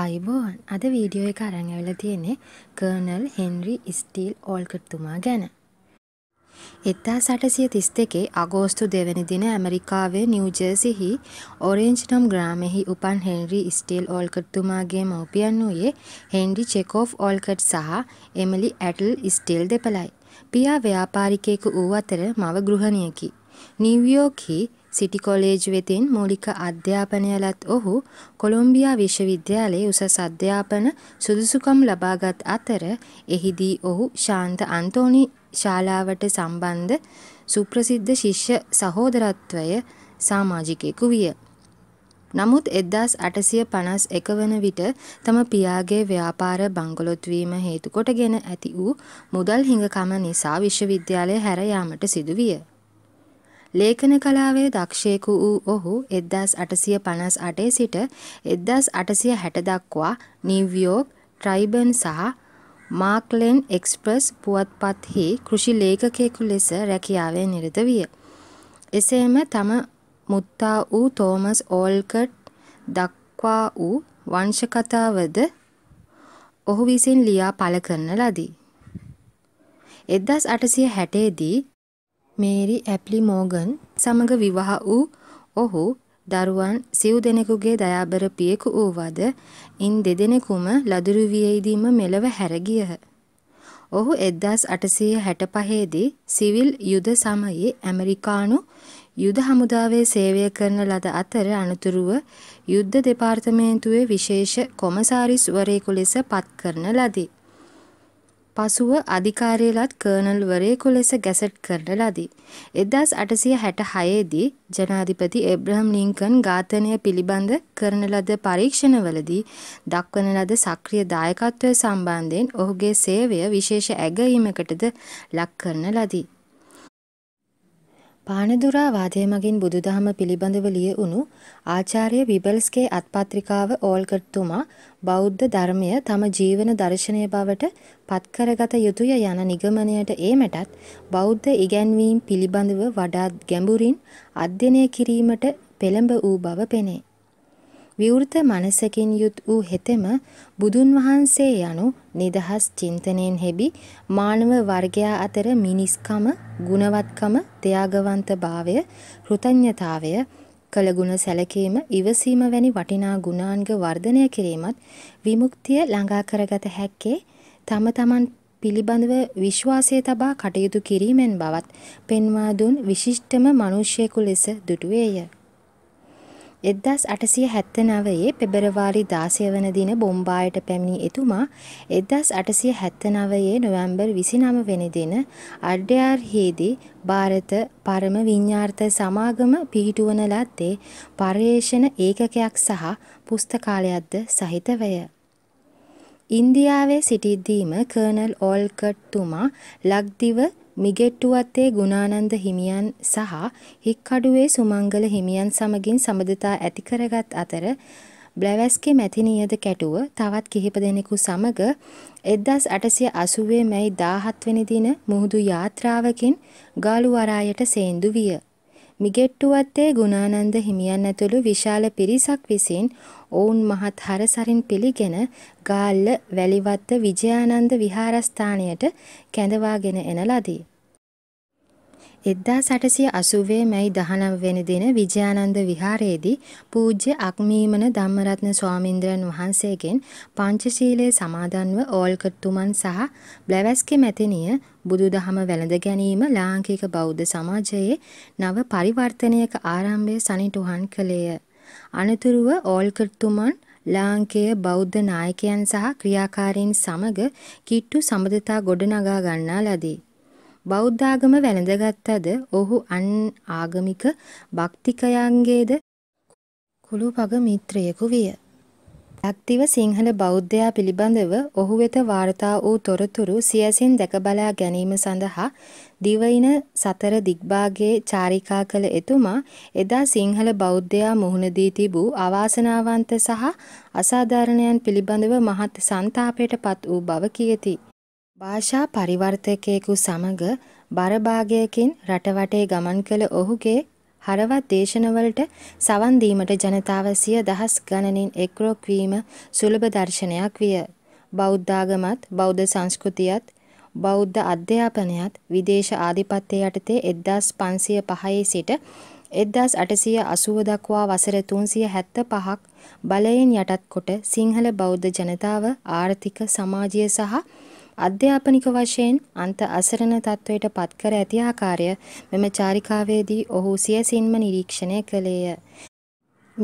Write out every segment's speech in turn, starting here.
අයිබෝන් අද වීඩියෝ එක අරන් ඇවිල්ලා තියෙන්නේ කර්නල් හෙන්රි ස්ටීල් ඕල්කට්තුමා ගැන. 1832 අගෝස්තු 2 වෙනි දින ඇමරිකාවේ නිව් ජර්සිහි ඔරෙන්ජ් නම් ග්‍රාමෙහි උපන් හෙන්රි ස්ටීල් ඕල්කට්තුමාගේ මව්පියන් වූයේ හෙන්රි චෙකෝෆ් ඕල්කට් සහ එමිලි ඇටල් ස්ටීල් දෙපළයි. පියා ව්‍යාපාරිකයෙකු වූ අතර මව ගෘහණියකි. නිව්යෝක්හි සිටි කොලේජ් වෙතින් මූලික අධ්‍යාපනය ලත් ඔහු කොළොම්බියා විශ්වවිද්‍යාලයේ උසස් අධ්‍යාපන සුදුසුකම් ලබාගත් අතර එහිදී ඔහු ශාන්ත අන්තෝනි ශාලාවට සම්බන්ධ සුප්‍රසිද්ධ ශිෂ්‍ය සහෝදරත්වය සාමාජිකයෙකු විය. නමුත් එදදාස් අටසිය පනස් එක වන විට තම පියාගේ ව්‍යාපාර බංගලොත්වීම හේතුකොට ගෙන ඇති වූ මුදල් හිඟකම නිසා විශ්වවිද්‍යාලය හැරයාමට සිදුවිය. ලේඛන කලාවේ දක්ෂයෙකු වූ ඔහු 1858 සිට 1860 දක්වා නිව්යෝක් ට්‍රයිබන් සහ මාක්ලෙන් එක්ස්ප්‍රස් පුවත්පත්හි කෘෂි ලේඛකයෙකු ලෙස රැකියාවේ නිරත විය. එසේම තම මුත්තා වූ තෝමස් ඕල්කට් දක්වා වූ වංශකතාවද ඔහු විසින් ලියා පළ කරන ලදී. 1860 දී මේරි ඇප්ලි මෝගන් සමඟ විවාහ වූ ඔහු දරුවන් සිව් දෙනෙකුගේ දයාබර පියෙකු වූවද ඉන් දෙදෙනෙකුම ලදුරුවියයිදීම මෙලව හැරගියහ. ඔහු එද්දස් අටසය හැට පහේදී සිවිල් යුද සමයේ ඇමරිකානු යුද හමුදාවේ සේවය කරන ලද අතර අනතුරුව යුද්ධ දෙපාර්තමේන්තුවේ විශේෂ කොමසාරිස්වරයෙකු ලෙස පත් කරන ලදී. පසුව අධිකාරිලත් කර්නල්වරයෙකු ලෙස ගැසට් කරන ලදී. 1866 දී ජනාධිපති ඒබ්‍රහම් ලින්කන් ඝාතනය පිළිබඳ කරන ලද පරීක්ෂණවලදී දක්වන ලද සක්‍රිය දායකත්වය සම්බන්ධයෙන් ඔහුගේ සේවය විශේෂ ඇගයීමකටද ලක් කරන ලදී. පානදුරාවාදය මගින් බුදුදහම පිළිබඳව ලියවුණු ආචාර්ය විබල්ස්ගේ අත්පත්‍රිකාව ඕල්කට්තුමා බෞද්ධ ධර්මය තම ජීවන දර්ශනය බවට පත්කරගත යුතුය යන නිගමනයට ඒමටත් බෞද්ධ ඉගැන්වීම් පිළිබඳව වඩාත් ගැඹුරින් අධ්‍යනය කිරීමට පෙළඹ වූ බව පෙනේ. විවෘත මනසකින් යුත් වූ හෙතෙම බුදුන් වහන්සේ යනු නිදහස් චින්තනයෙන් හෙබි මානව වර්ගයා අතර මිනිස්කම, ගුණවත්කම, ත්‍යාගවන්තභාවය, කෘතඥතාවය, කළගුණ සැලකීම, ඉවසීම වැනි වටිනා ගුණාංග වර්ධනය කිරීමත් විමුක්තිය ළඟා කරගත හැක්කේ තම තමන් පිළිබඳව විශ්වාසය තබා කටයුතු කිරීමෙන් බවත් පෙන්වා දුන් විශිෂ්ටම මිනිසෙකු ලෙස දුටුවේය. එදස් අටසිය හැත්ත නවයේ පෙබරවාරි දාසය වන දින බොම්බායට පැමිණි එතුමා එදස් අටසිය හැත්ත නවයේ නොවැම්බර් විසිනම වෙන දෙන අඩ්‍යයාර්හිදී භාරත පරම විඤ්ඥාර්ථ සමාගම පිහිටුවන ලත්තේ පර්යේෂණ ඒකකයක් සහ පුස්තකාලයක්ද සහිතවය. ඉන්දියාවේ සිටිද්දීම කර්නල් ඕල්කට්තුමා ලක්දිව මිගෙට්ටුවත්තේ ගුණානන්ද හිමියන් සහ හික්කඩුවේ සුමංගල හිමියන් සමගින් සබඳතා ඇති කරගත් අතර බ්ලැවැස්කේ මැති නියද කැටුව තවත් කිහිප දෙනෙකු සමග 1880 මැයි 17 වෙනි දින මුහුදු යාත්‍රාවකින් ගාලුවරායට සේන්දු විය. මිගෙට්ටුවත්තේ ගුණානන්ද හිමියන් ඇතුළු විශාල පිරිසක් විසින් ඔවුන් මහත් හරසරින් පිළිගෙන ගාල්ල වැලිවත්ත විජයානන්ද විහාරස්ථානයට කැඳවාගෙන එන ලදී. 1880 මැයි 19 වෙනි දින විජයානන්ද විහාරයේදී පූජ්‍ය අක්මීමන ධම්මරත්න ස්වාමීන්ද්‍රයන් වහන්සේගෙන් පංචශීලයේ සමාදන්ව ඕල්කට්තුමන් සහ බ්ලැවැස්කේ මැතිනිය බුදුදහම වැළඳ ගැනීම ලාංකික බෞද්ධ සමාජයේ නව පරිවර්තනයක ආරම්භය සනිටුහන් කළේය. අනතුරුව ඕල්කට්තුමන් ලාංකේය බෞද්ධ නායකයන් සහ ක්‍රියාකාරීන් සමග කිට්ටු සම්බඳතා ගොඩනගා ගන්නා ලදී. බෞද්ධාගම වැළඳගත්තද ඔහු අන් ආගමික භක්තිකයන්ගේද කුළුපග මිත්‍රයෙකු විය. ඇක්තිව සිංහල බෞද්ධයා පිළිබඳව ඔහු වෙත වාර්තා වූ තොරතුරු සියසින් දැකබලා ගැනීම සඳහා දිවයින සතර දිග්භාගයේ චාරිකා කළ එතුමා එදා සිංහල බෞද්ධයා මුහුණ දී තිබූ අවාසනාවන්ත සහ අසාධාරණයන් පිළිබඳව මහත් සන්තාපයට පත් වූ බව කියති. භාෂා පරිවර්තකයෙකු සමග බරභාගයකින් රටවටේ ගමන් කළ ඔහුගේ හරවත් දේශනවලට සවන් දීමට ජනතාව සිය දහස් ගණනින් එක්රොක් වීම සුලභ දර්ශනයක් විය. බෞද්ධාගමත් බෞද්ධ සංස්කෘතියත් බෞද්ධ අධ්‍යාපනයත් විදේශ ආධිපත්‍ය යටතේ 1505 සිට 1880 දක්වා වසර 375ක් බලයෙන් යටත් කොට සිංහල බෞද්ධ ජනතාව ආර්ථික සමාජීය සහ අධ්‍යාපනික වශයෙන් අන්ත අසරණ තත්ත්වයට පත්කර ඇති ආකාරය මෙම චාරිකාවේදී ඔහු සියසින්ම නිරීක්ෂණය කළේය.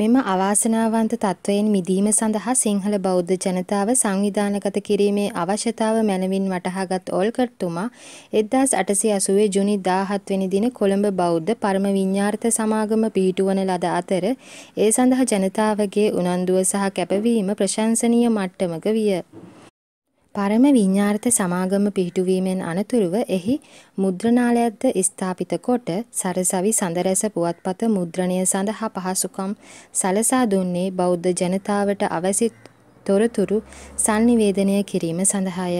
මෙම අවාසනාවන්ත තත්ත්වයෙන් මිදීම සඳහා සිංහල බෞද්ධ ජනතාව සංවිධානගත කිරීමේ අවශ්‍යතාව මැනවින් වටහාගත් ඕල්කට්තුමා 1880 ජුනි 17 වෙනි දින කොළඹ බෞද්ධ පරම විඤ්ඤාර්ථ සමාගම පිහිටුවන ලද අතර ඒ සඳහා ජනතාවගේ උනන්දුව සහ කැපවීම ප්‍රශංසනීය මට්ටමක විය. පරම විඤ්ඤාර්ථ සමාගම පිහිටුවීමෙන් අනතුරුව එහි මුද්‍රණාලයක්ද ස්ථාපිත කොට සරසවි සඳරැස පුවත්පත මුද්‍රණය සඳහා පහසුකම් සලසා දුන්නේ බෞද්ධ ජනතාවට අවැසි තොරතුරු sannivedanaya කිරීම සඳහාය.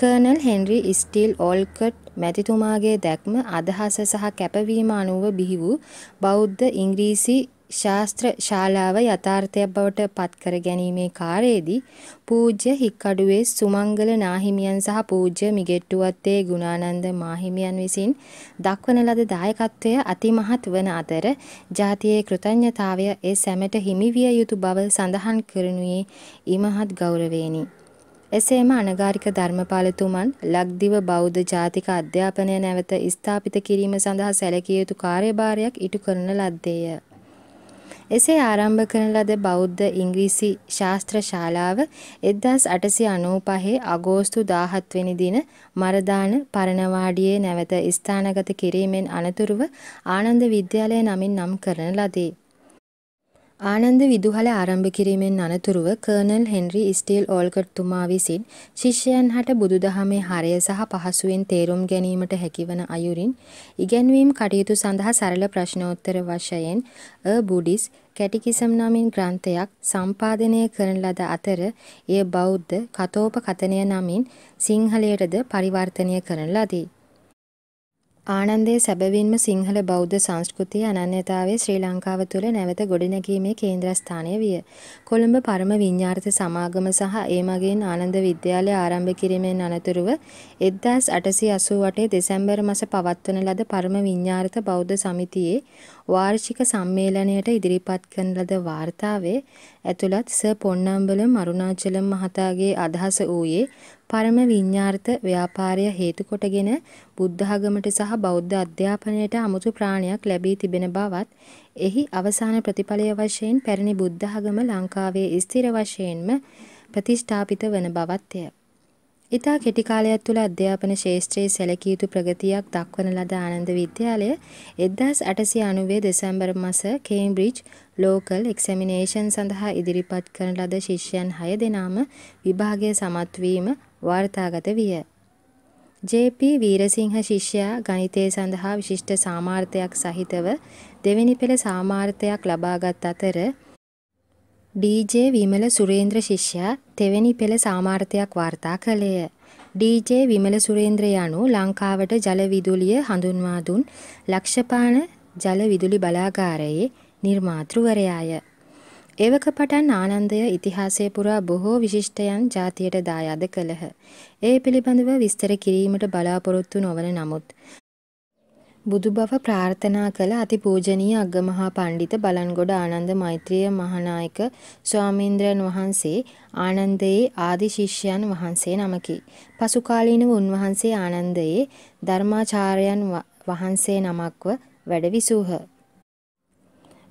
කර්නල් හෙන්රි ස්ටීල් ඕල්කට් මැතිතුමාගේ දැක්ම අදහස සහ කැපවීම අනුව බිහි වූ බෞද්ධ ඉංග්‍රීසි ශාස්ත්‍ර ශාලාව යථාර්ථයක් බවට පත්කර ගැනීමේ කාර්යයේදී පූජ්‍ය හික්කඩුවේ සුමංගල නාහිමියන් සහ පූජ්‍ය මිගෙට්ටුවත්තේ ගුණානන්ද මාහිමියන් විසින් දක්වන ලද දායකත්වය අතිමහත් වන අතර ජාතියේ කෘතඥතාවය ඒ සැමට හිමිවිය යුතු බව සඳහන් කරනුයේ ඉමහත් ගෞරවේනි. එසේම අනගාരിക ධර්මපාලතුමන් ලක්දිව බෞද්ධ ජාතික අධ්‍යාපනය නැවත ස්ථාපිත කිරීම සඳහා සැලකිය යුතු කාර්යභාරයක් ඉටු කරන ලද්දේය. එසේ ආරම්භ කරන ලද බෞද්ධ ඉංග්‍රීසි ශාස්ත්‍ර ශාලාව 1895 අගෝස්තු 17 වෙනි දින මරදාන පරණවාඩියේ නැවත ස්ථානගත කිරීමෙන් අනතුරුව ආනන්ද විද්‍යාලය නමින් නම් කරන ලදී. ආනන්ද විදුහල ආරම්භ කිරීමෙන් අනතුරුව කර්නල් හෙන්රි ස්ටීල් ඕල්කට්තුමා විසින් ශිෂ්‍යයන් හට බුදුදහමේ හරය සහ පහසුවෙන් තේරුම් ගැනීමට හැකිවන අයුරින් ඉගැන්වීම් කටයුතු සඳහා සරල ප්‍රශ්නෝත්තර වශයෙන් අ බුඩිස් කැටිකිසම් නමින් ග්‍රන්ථයක් සම්පාදනය කරන ලද අතර එය බෞද්ධ කතෝපකතනය නමින් සිංහලයටද පරිවර්තනය කරන ලදී. ආනන්දේ සැබවින්ම සිංහල බෞද්ධ සංස්කෘතිය අනන්‍යතාවයේ ශ්‍රී ලංකාව තුළ නැවත ගොඩනැගීමේ කේන්ද්‍රස්ථානය විය. කොළඹ පරම විඤ්ඤාර්ථ සමාගම සහ ඒ මගින් ආනන්ද විද්‍යාලය ආරම්භ කිරීමෙන් අනතුරුව 1888 දෙසැම්බර් මාස පවත්වන ලද පරම විඤ්ඤාර්ථ බෞද්ධ සමිතියේ වාර්ෂික සම්මේලනයට ඉදිරිපත් කරන ලද වාර්තාවේ ඇතුළත් සර් පොන්නම්බල මරුණාචලම් මහතාගේ අදහස ඌයේ පරම විඤ්ඤාර්ථ ව්‍යාපාරය හේතු කොටගෙන බුද්ධඝමට සහ බෞද්ධ අධ්‍යාපනයට අමුතු ප්‍රාණයක් ලැබී තිබෙන බවත් එහි අවසාන ප්‍රතිඵලය වශයෙන් පැරණි බුද්ධඝම ලංකාවේ ස්ථිර වශයෙන්ම ප්‍රතිෂ්ඨාපිත වන බවත්ය. ඉතා කෙටි කාලයක් තුළ අධ්‍යාපන ශාස්ත්‍රයේ සැලකිය යුතු ප්‍රගතියක් දක්වන ලද ආනන්ද විද්‍යාලය 1890 දෙසැම්බර් මාස කේම්බ්‍රිජ් ලෝකල් එක්සැමිනේෂන් සඳහා ඉදිරිපත් කරන ලද ශිෂ්‍යයන් 6 දෙනාම විභාගය සමත් වීම වාර්තාගත විය. ජේ.පී. වීරසිංහ ශිෂ්‍යයා ගණිතය සඳහා විශිෂ්ට සාමාර්ථයක් සහිතව දෙවෙනි පෙළ සාමාර්ථයක් ලබාගත් අතර ඩී.ජේ. විමල සුරේන්ද්‍ර ශිෂ්‍යයා තෙවෙනි පෙළ සාමාර්ථයක් වාර්තා කළේය. ඩී.ජේ. විමල සුරේන්ද්‍ර යනු ලංකාවට ජල විදුලිය හඳුන්වා දුන් ලක්ෂපාන ජල විදුලි බලාගාරයේ නිර්මාතෘවරයාය. එවක පටන් ආනන්දය ඉතිහාසය පුරා බොහෝ විශිෂ්ටයන් ජාතියට දායාද කළහ. ඒ පිළිබඳව විස්තර කිරීමට බලාපොරොත්තු නොවන නමුත්. බුදු බව ප්‍රාර්ථනා කළ අති පූජනීය අග්ගමහා පණ්ඩිත බලන්ගොඩ ආනන්ද මෛත්‍රිය මහනායක ස්වාමීන්ද්‍රයන් වහන්සේ ආනන්දයේ ආදි ශිෂ්‍යයන් වහන්සේ නමකි. පසුකාලීනව උන්වහන්සේ ආනන්දයේ ධර්මාචාරයන් වහන්සේ නමක්ව වැඩ විසූහ.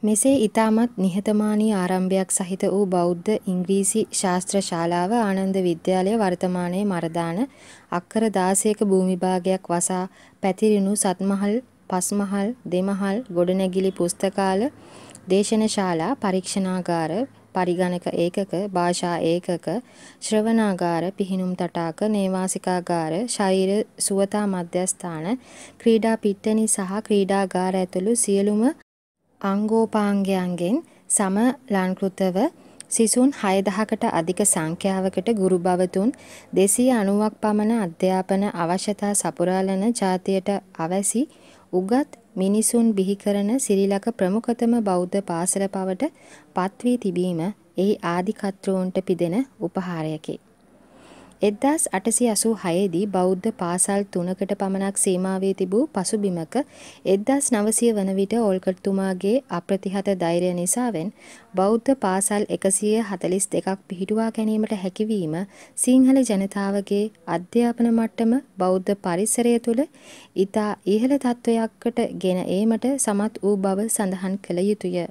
මෙසේ ඉතාමත් නිහතමානී ආරම්භයක් සහිත වූ බෞද්ධ ඉංග්‍රීසි ශාස්ත්‍ර ශාලාව ආනන්ද විද්‍යාලය වර්තමානයේ මරදාන අක්කර 16ක භූමිභාගයක් වසා පැතිරිණු සත්මහල් පස්මහල් දෙමහල් ගොඩනැගිලි පුස්තකාල දේශනශාලා පරීක්ෂණාගාර පරිගණක ඒකක භාෂා ඒකක ශ්‍රවණාගාර පිහිනුම් තටාක නේවාසිකාගාර ශරීර සුවතා මධ්‍යස්ථාන ක්‍රීඩා පිට්ටනි සහ ක්‍රීඩාගාර ඇතුළු සියලුම අංගෝපාංගයන්ගෙන් සමලංකෘතව සිසුන් 6000කට අධික සංඛ්‍යාවකට ගුරු භවතුන් 290ක් පමණ අධ්‍යාපන අවශ්‍යතා සපුරාලන ජාතියට අවැසි උගත් මිනිසුන් බිහි කරන සිරිලක ප්‍රමුඛතම බෞද්ධ පාසල පවට පත් වී තිබීම එහි ආධිකත්වෝන්ට පිදෙන උපහාරයකි. එදදාස් අටසි අසූ හයේදී බෞද්ධ පාසල් තුනකට පමණක් සීමාවී තිබූ පසුබිමක එදදස් නවසය වන විට ඕල්කට්තුමාගේ අප්‍රතිහත දෛරය නිසාවෙන් බෞද්ධ පාසල් එකසිය හතලිස් දෙකක් පිහිටුවා ගැනීමට හැකිවීම සිංහල ජනතාවගේ අධ්‍යාපන මට්ටම බෞද්ධ පරිසරය තුළ ඉතා ඉහළ තත්ත්වයක්කට ගෙන ඒමට සමත් වූ බව සඳහන් කළ යුතුය.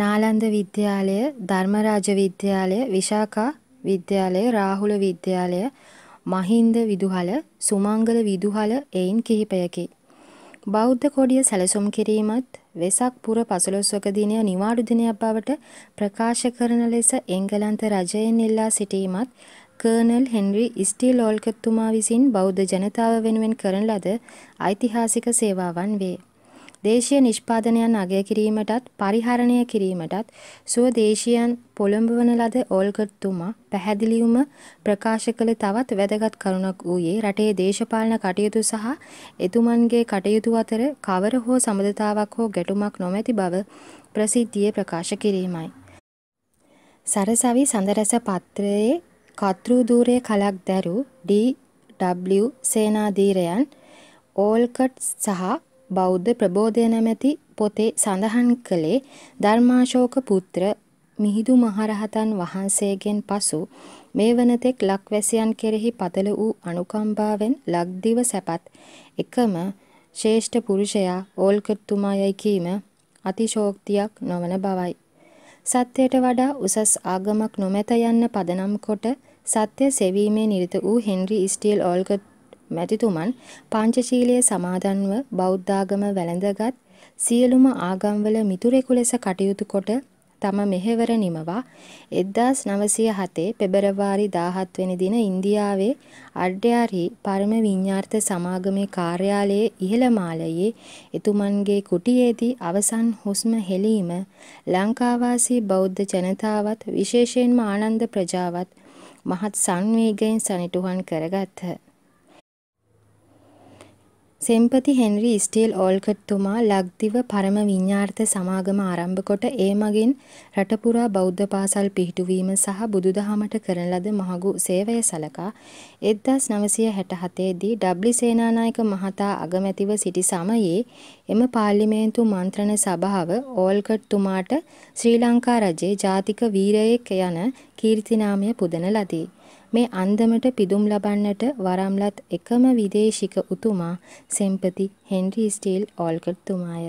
නාලන්ද විද්‍යාලය ධර්මරාජ විද්‍යාලය විශාකා විද්‍යාලය රාහුල විද්‍යාලය මහින්ද විදුහල සුමංගල විදුහල එයින් කිහිපයකි. බෞද්ධ කොඩිය සැලසුම් කිරීමත් වෙසක් පුර පසළොස්වක දිනය නිවාඩු දිනයක් බවට ප්‍රකාශ කරන ලෙස එංගලන්ත රජයෙන් ඉල්ලා සිටීමත් කර්නල් හෙන්රි ස්ටීල් ඕල්කත්තුමා විසින් බෞද්ධ ජනතාව වෙනුවෙන් කරන ලද ඓතිහාසික සේවාවන් වේ. දේශීය නිෂ්පාදනයන් අගය කිරීමටත් පරිහරණය කිරීමටත් ස්වදේශීයන් පොළඹවන ලද ඕල්කට්තුමා පැහැදිලිවම ප්‍රකාශ කළ තවත් වැදගත් කරුණක් වූයේ රටේ දේශපාලන කටයුතු සහ එතුමන්ගේ කටයුතු අතර කවර හෝ සමඳතාවක් හෝ ගැටුමක් නොමැති බව ප්‍රසිද්ධියේ ප්‍රකාශ කිරීමයි. සරසවි සඳරස පත්‍රයේ කතෘ දූරයේ කලක් දැරු ඩී.W. සේනාධීරයන් ඕල්කට් සහ බෞද්ධ ප්‍රබෝධය නැමැති පොතේ සඳහන් කළේ ධර්මාශෝක පුත්‍ර මිහිඳු මහරහතන් වහන්සේගෙන් පසු මේ වනතෙක් ලක්වැසියන් කෙරෙහි පතල වූ අනුකම්පාවෙන් ලක්දිව සැපත් එකම ශ්‍රේෂ්ඨ පුරුෂයා ඕල්කට්තුමා යයි කීම අතිශෝක්තියක් නොවන බවයි. සත්‍යයට වඩා උසස් ආගමක් නොමැත යන්න පදනම් කොට සත්‍ය සෙවීමේ නිරත වූ හෙන්රි ස්ටීල් ඕල්කට් මැතිතුමන් පංචශීලයේ සමාදන්ව බෞද්ධාගම වැළඳගත් සියලුම ආගම්වල මිතුරෙකු ලෙස කටයුතු කොට තම මෙහෙවර නිමවා 1907 පෙබරවාරි 17 වෙනි දින ඉන්දියාවේ අඩ්ඩයාරි පරම විඤ්ඤාර්ථ සමාගමේ කාර්යාලයේ ඉහළ මාලයේ එතුමන්ගේ කුටියේදී අවසන් හුස්ම හෙළීම ලංකාවාසී බෞද්ධ ජනතාවත් විශේෂයෙන්ම ආනන්ද ප්‍රජාවත් මහත් සංවේගයෙන් සනිටුහන් කරගත්හ. සෙම්පති හෙන්රි ස්ටීල් ඕල්කට්තුමා ලක්දිව පරම විඤ්ඤාර්ථ සමාගම ආරම්භ කොට ඒ මගින් රට පුරා බෞද්ධ පාසල් පිහිටුවීම සහ බුදුදහමට කරන ලද මහඟු සේවය සලකා 1967 දී ඩබ්ලි සේනානායක මහතා අගමැතිව සිටි සමයේ එම පාර්ලිමේන්තු මන්ත්‍රණ සභාව ඕල්කට්තුමාට ශ්‍රී ලංකා රජයේ ජාතික වීරයෙක් යන කීර්තිනාමය පුදන ලදී. මේ අන්දමට පිදුම් ලබන්නට වරම්ලත් එකම විදේශික උතුමා සෙම්පති හෙන්රි ස්ටීල් ඕල්කට් තුමාය.